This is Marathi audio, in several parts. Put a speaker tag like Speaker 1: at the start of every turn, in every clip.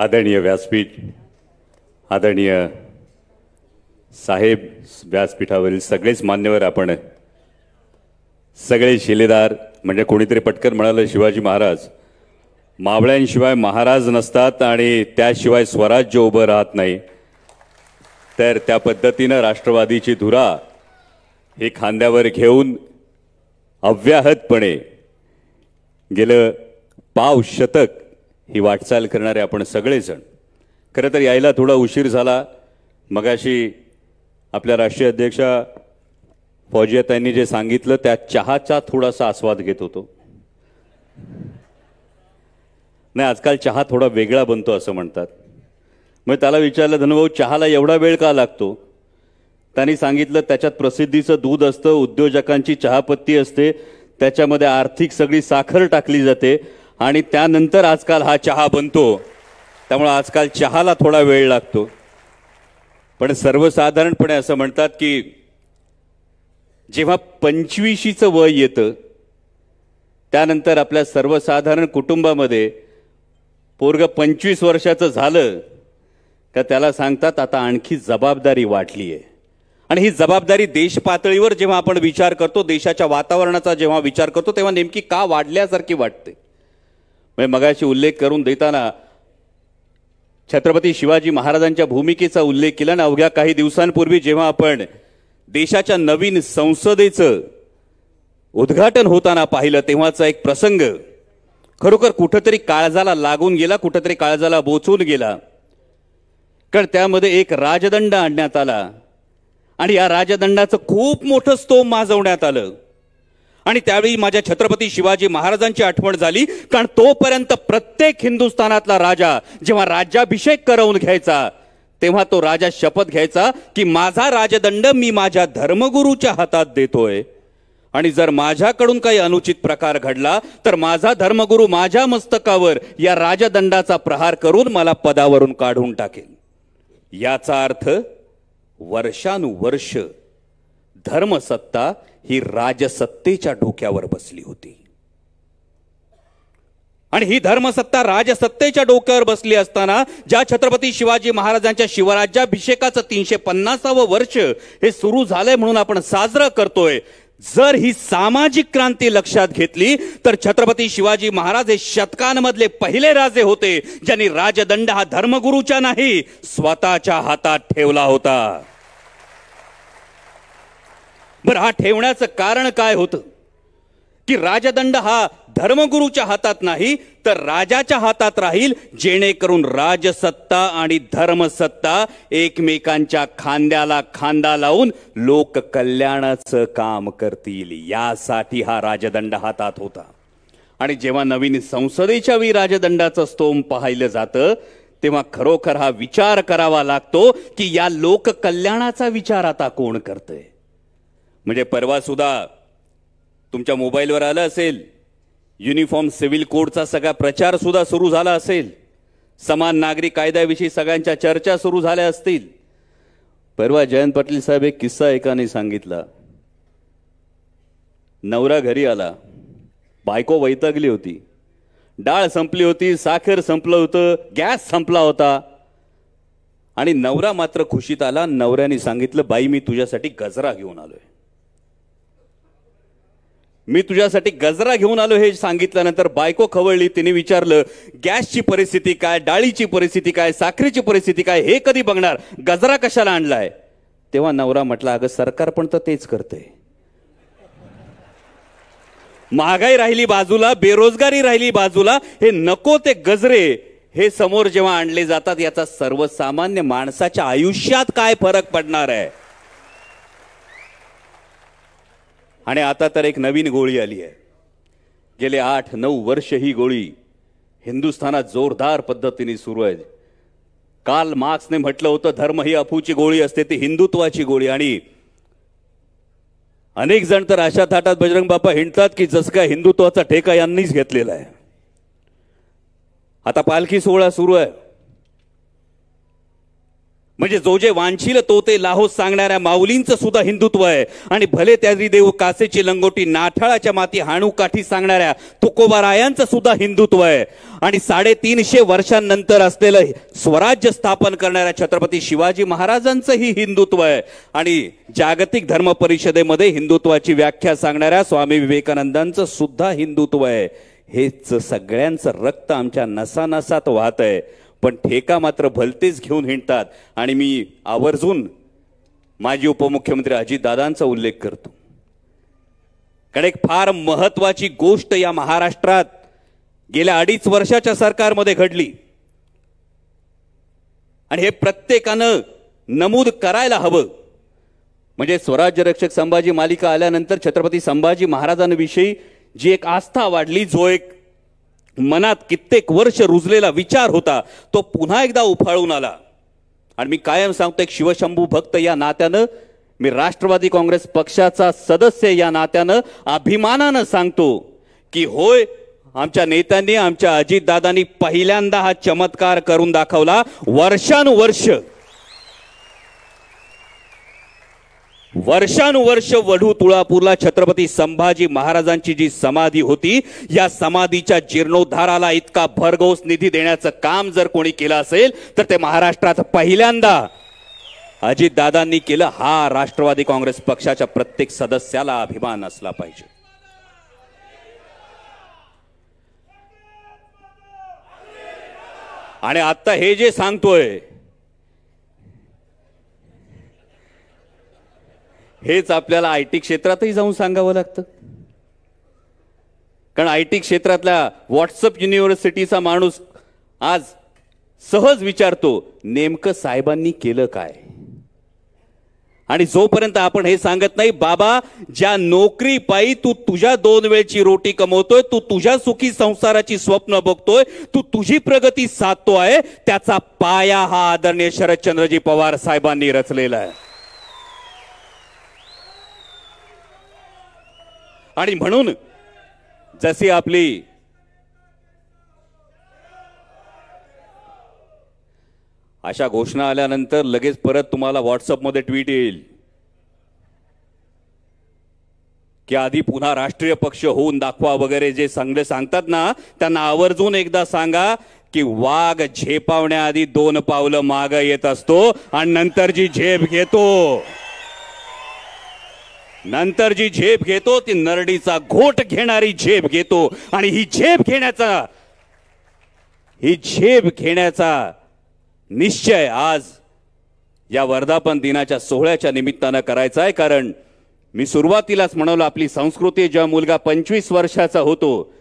Speaker 1: आदरणीय व्यासपीठ आदरणीय साहेब व्यासपीठावरील सगळेच मान्यवर आपण सगळे शिलेदार म्हणजे कोणीतरी पटकन म्हणालं शिवाजी महाराज मावळ्यांशिवाय महाराज नसतात आणि त्याशिवाय स्वराज्य उभं राहत नाही तर त्या पद्धतीनं राष्ट्रवादीची धुरा हे खांद्यावर घेऊन अव्याहतपणे गेलं पाव शतक ही वाटचाल करणारे आपण सगळेजण खरं तर यायला थोडा उशीर झाला मगाशी आपल्या राष्ट्रीय अध्यक्षा फौजियाताईंनी जे सांगितलं त्या चहाचा थोडासा आस्वाद घेत होतो नाही आजकाल चहा थोडा वेगळा बनतो असं म्हणतात मग त्याला विचारलं धनुभाऊ चहाला एवढा वेळ का लागतो त्यांनी सांगितलं त्याच्यात प्रसिद्धीचं दूध असतं उद्योजकांची चहापत्ती असते त्याच्यामध्ये आर्थिक सगळी साखर टाकली जाते आणि त्यानंतर आजकाल हा चहा बनतो त्यामुळं आजकाल चहाला थोडा वेळ लागतो पण सर्वसाधारणपणे असं म्हणतात की जेव्हा पंचवीशीचं वय येतं त्यानंतर आपल्या सर्वसाधारण कुटुंबामध्ये पोरग पंचवीस वर्षाचं झालं का त्याला सांगतात आता आणखी जबाबदारी वाटली आहे आणि ही जबाबदारी देश पातळीवर जेव्हा आपण विचार करतो देशाच्या वातावरणाचा जेव्हा विचार करतो तेव्हा नेमकी का वाढल्यासारखी वाटते म्हणजे मगाशी उल्लेख करून देताना छत्रपती शिवाजी महाराजांच्या भूमिकेचा उल्लेख केला ना अवघ्या काही दिवसांपूर्वी जेव्हा आपण देशाच्या नवीन संसदेचं उद्घाटन होताना पाहिलं तेव्हाचा एक प्रसंग खरोखर कुठंतरी काळजाला लागून गेला कुठंतरी काळजाला बोचून गेला कारण त्यामध्ये एक राजदंड आणण्यात आला आणि या राजदंडाचं खूप मोठं स्तोम माजवण्यात आलं आणि त्यावेळी माझ्या छत्रपती शिवाजी महाराजांची आठवण झाली कारण तोपर्यंत प्रत्येक हिंदुस्थानातला राजा जेव्हा राज्याभिषेक करवून घ्यायचा तेव्हा तो राजा शपथ घ्यायचा की माझा राजदंड मी माझ्या धर्मगुरूच्या हातात देतोय आणि जर माझ्याकडून काही अनुचित प्रकार घडला तर माझा धर्मगुरू माझ्या मस्तकावर या राजदंडाचा प्रहार करून मला पदावरून काढून टाकेल याचा अर्थ वर्षानुवर्ष धर्मसत्ता ही राजसत्तेच्या डोक्यावर बसली होती आणि ही धर्मसत्ता राजसत्तेच्या डोक्यावर बसली असताना ज्या छत्रपती शिवाजी महाराजांच्या शिवराज्याभिषेकाचं तीनशे पन्नासावं वर्ष हे सुरू झालंय म्हणून आपण साजरं करतोय जर ही सामाजिक क्रांती लक्षात घेतली तर छत्रपती शिवाजी महाराज हे शतकांमधले पहिले राजे होते ज्यांनी राजदंड हा धर्मगुरूच्या नाही स्वतःच्या हातात ठेवला होता बरं हा ठेवण्याचं कारण काय होतं की राजदंड हा धर्मगुरूच्या हातात नाही तर राजाच्या हातात राहील जेणेकरून राजसत्ता आणि धर्मसत्ता एकमेकांच्या खांद्याला खांदा लावून लोककल्याणाचं काम करतील यासाठी हा राजदंड हातात होता आणि जेव्हा नवीन संसदेच्या वेळी राजदंडाचं स्तोम पाहिलं जातं तेव्हा खरोखर हा विचार करावा लागतो की या लोककल्याणाचा विचार आता कोण करतंय म्हणजे परवासुद्धा तुमच्या मोबाईलवर आलं असेल युनिफॉर्म सिव्हिल कोडचा सगळा प्रचारसुद्धा सुरू झाला असेल समान नागरिक कायद्याविषयी सगळ्यांच्या चर्चा सुरू झाल्या असतील परवा जयंत पाटील साहेब एक किस्सा एकाने सांगितला नवरा घरी आला बायको वैतगली होती डाळ संपली होती साखर संपलं होतं गॅस संपला होता आणि नवरा मात्र खुशीत आला नवऱ्याने सांगितलं बाई मी तुझ्यासाठी गजरा घेऊन आलोय मी तुझ्यासाठी गजरा घेऊन आलो हे सांगितल्यानंतर बायको खवळली तिने विचारलं गॅसची परिस्थिती काय डाळीची परिस्थिती काय साखरेची परिस्थिती काय हे कधी बघणार गजरा कशाला आणलाय तेव्हा नवरा म्हटला अगं सरकार पण तर तेच करते महागाई राहिली बाजूला बेरोजगारी राहिली बाजूला हे नको ते गजरे हे समोर जेव्हा आणले जातात याचा सर्वसामान्य माणसाच्या आयुष्यात काय फरक पडणार आहे आणि आता तर एक नवीन गोळी आली आहे गेले आठ नऊ वर्ष ही गोळी हिंदुस्थानात जोरदार पद्धतीने सुरू आहे काल मार्क्सने म्हटलं होतं धर्म ही अफूची गोळी असते ती हिंदुत्वाची गोळी आणि अनेक जण तर अशा थाटात बजरंग बाप्पा हिंडतात की जसं काय हिंदुत्वाचा ठेका यांनीच घेतलेला आहे आता पालखी सोहळा सुरू आहे म्हणजे जो जे वांछील तो ते लाहो सांगणाऱ्या माऊलींचं सुद्धा हिंदुत्व आहे आणि भले त्याजी देव कासेची लंगोटी नाठाळाच्या माती हाणू काठी सांगणाऱ्या तुकोबारायांचं सुद्धा हिंदुत्व आहे आणि साडेतीनशे वर्षांनंतर असलेलं स्वराज्य स्थापन करणाऱ्या छत्रपती शिवाजी महाराजांचंही हिंदुत्व आहे आणि जागतिक धर्म परिषदेमध्ये हिंदुत्वाची व्याख्या सांगणाऱ्या स्वामी विवेकानंदांचं सुद्धा हिंदुत्व आहे हेच सगळ्यांचं रक्त आमच्या नसानसात वाहत आहे पण ठेका मात्र भलतेच घेऊन हिंडतात आणि मी आवर्जून माजी उपमुख्यमंत्री अजितदादांचा उल्लेख करतो कारण एक फार महत्वाची गोष्ट या महाराष्ट्रात गेल्या अडीच वर्षाच्या सरकारमध्ये घडली आणि हे प्रत्येकानं नमूद करायला हवं म्हणजे स्वराज्य रक्षक संभाजी मालिका आल्यानंतर छत्रपती संभाजी महाराजांविषयी जी एक आस्था वाढली जो एक मनात कित्येक वर्ष रुजलेला विचार होता तो पुन्हा एकदा उफाळून आला आणि मी कायम सांगतो एक शिवशंभू भक्त या नात्यानं मी राष्ट्रवादी काँग्रेस पक्षाचा सदस्य या नात्यानं अभिमानानं सांगतो की होय आमच्या नेत्यांनी आमच्या अजितदादांनी पहिल्यांदा हा चमत्कार करून दाखवला वर्षानुवर्ष वर्षानुवर्ष वढू तुळापूरला छत्रपती संभाजी महाराजांची जी समाधी होती या समाधीच्या जीर्णोद्धाराला इतका भरघोस निधी देण्याचं काम जर कोणी केलं असेल तर ते महाराष्ट्रात पहिल्यांदा अजितदादांनी केलं हा राष्ट्रवादी काँग्रेस पक्षाच्या प्रत्येक सदस्याला अभिमान असला पाहिजे आणि आता हे जे सांगतोय हेच आपल्याला आय टी क्षेत्रातही जाऊन सांगावं लागतं कारण आय टी क्षेत्रातल्या व्हॉट्सअप युनिव्हर्सिटीचा माणूस आज सहज विचारतो नेमकं साहेबांनी केलं काय आणि जोपर्यंत आपण हे सांगत नाही बाबा ज्या नोकरी पायी तू तुझ्या दोन वेळची रोटी कमवतोय तू तुझ्या सुखी संसाराची स्वप्न बघतोय तू तुझी प्रगती साधतो आहे त्याचा पाया हा आदरणीय शरदचंद्रजी पवार साहेबांनी रचलेला आहे आणि म्हणून जशी आपली अशा घोषणा आल्यानंतर लगेच परत तुम्हाला व्हॉट्सअपमध्ये ट्विट येईल की आधी पुन्हा राष्ट्रीय पक्ष होऊन दाखवा वगैरे जे चांगले सांगतात ना त्यांना आवर्जून एकदा सांगा की वाघ झेपावण्याआधी दोन पावलं माग येत असतो आणि नंतर जी झेप घेतो नंतर जी झेप घेतो ती नरडीचा घोट घेणारी झेप घेतो आणि ही झेप घेण्याचा ही झेप घेण्याचा निश्चय आज या वर्धापन दिनाच्या सोहळ्याच्या निमित्तानं करायचा आहे कारण मी सुरुवातीलाच म्हणालो आपली संस्कृती जेव्हा मुलगा पंचवीस वर्षाचा होतो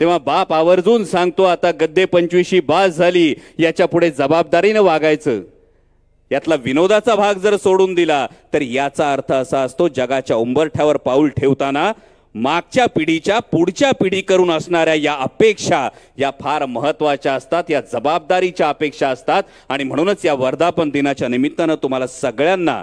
Speaker 1: तेव्हा बाप आवर्जून सांगतो आता गद्दे पंचवीशी बास झाली याच्या पुढे जबाबदारीनं वागायचं यातला विनोदाचा भाग जर सोडून दिला तर याचा अर्थ असा असतो जगाच्या उंबरठ्यावर पाऊल ठेवताना मागच्या पिढीच्या पुढच्या पिढीकडून असणाऱ्या या अपेक्षा या फार महत्वाच्या असतात या जबाबदारीच्या अपेक्षा असतात आणि म्हणूनच या वर्धापन दिनाच्या निमित्तानं तुम्हाला सगळ्यांना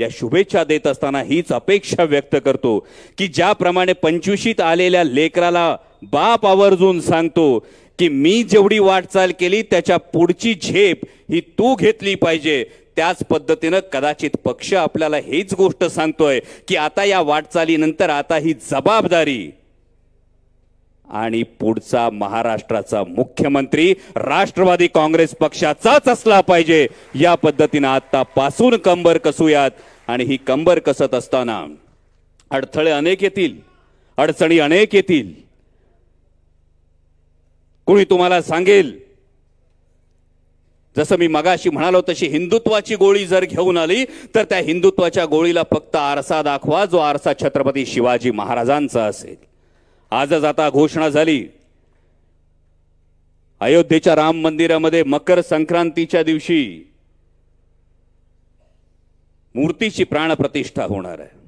Speaker 1: या शुभेच्छा देत असताना हीच अपेक्षा व्यक्त करतो की ज्याप्रमाणे पंचवीशीत आलेल्या लेकराला बाप आवर्जून सांगतो की मी जेवढी वाटचाल केली त्याच्या पुढची झेप ही तू घेतली पाहिजे त्याच पद्धतीनं कदाचित पक्ष आपल्याला हेच गोष्ट सांगतोय की आता या वाटचालीनंतर आता ही जबाबदारी आणि पुढचा महाराष्ट्राचा मुख्यमंत्री राष्ट्रवादी काँग्रेस पक्षाचाच असला पाहिजे या पद्धतीनं आतापासून कंबर कसूयात आणि ही कंबर कसत असताना अडथळे अनेक येतील अडचणी अनेक येतील कुणी तुम्हाला सांगेल जसं मी मगाशी म्हणालो तशी हिंदुत्वाची गोळी जर घेऊन आली तर त्या हिंदुत्वाच्या गोळीला फक्त आरसा दाखवा जो आरसा छत्रपती शिवाजी महाराजांचा असेल आजच आता घोषणा झाली अयोध्येच्या राम मंदिरामध्ये मकर संक्रांतीच्या दिवशी मूर्तीची प्राणप्रतिष्ठा होणार आहे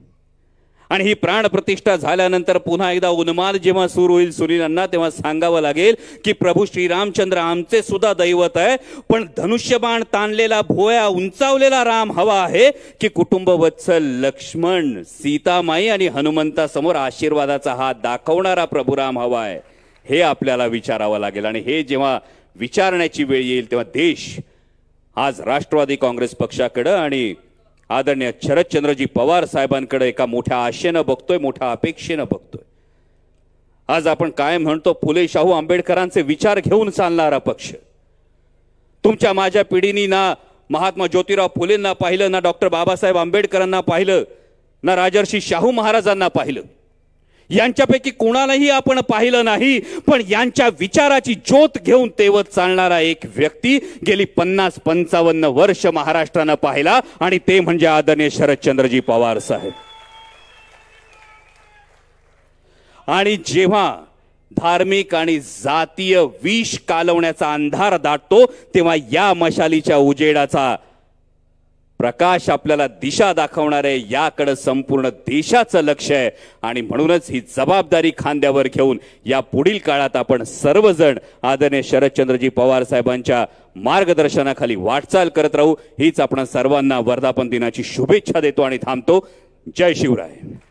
Speaker 1: आणि ही प्राणप्रतिष्ठा झाल्यानंतर पुन्हा एकदा उन्माद जेव्हा सुरू होईल सुनीलांना तेव्हा सांगावं लागेल की प्रभू श्रीरामचंद्र आमचे सुद्धा दैवत आहे पण धनुष्यबाण ताणलेला भोया उंचावलेला राम हवा आहे की कुटुंब वत्सल लक्ष्मण सीतामाई आणि हनुमंतासमोर आशीर्वादाचा हात दाखवणारा प्रभू राम हवा आहे हे आपल्याला विचारावं लागेल आणि हे जेव्हा विचारण्याची वेळ येईल तेव्हा देश आज राष्ट्रवादी काँग्रेस पक्षाकडं आणि आदरणीय शरदचंद्रजी पवार साहेबांकडे एका मोठ्या आशेनं बघतोय मोठ्या अपेक्षेनं बघतोय आज आपण काय म्हणतो फुले शाहू आंबेडकरांचे विचार घेऊन चालणारा पक्ष तुमच्या माझ्या पिढीनी ना महात्मा ज्योतिराव फुलेंना पाहिलं ना डॉक्टर बाबासाहेब आंबेडकरांना पाहिलं ना राजर्षी शाहू महाराजांना पाहिलं यांच्यापैकी कोणालाही आपण पाहिलं नाही पण यांच्या विचाराची ज्योत घेऊन तेवत चालणारा एक व्यक्ती गेली पन्नास पंचावन्न वर्ष महाराष्ट्रानं पाहिला आणि ते म्हणजे आदरणीय शरदचंद्रजी पवार साहेब आणि जेव्हा धार्मिक आणि जातीय विष कालवण्याचा अंधार दाटतो तेव्हा या मशालीच्या उजेडाचा प्रकाश आपल्याला दिशा दाखवणार आहे याकडं संपूर्ण देशाचं लक्ष आहे आणि म्हणूनच ही जबाबदारी खांद्यावर घेऊन या पुढील काळात आपण सर्वजण आदरणीय शरदचंद्रजी पवार साहेबांच्या मार्गदर्शनाखाली वाटचाल करत राहू हीच आपण सर्वांना वर्धापन दिनाची शुभेच्छा देतो आणि थांबतो जय शिवराय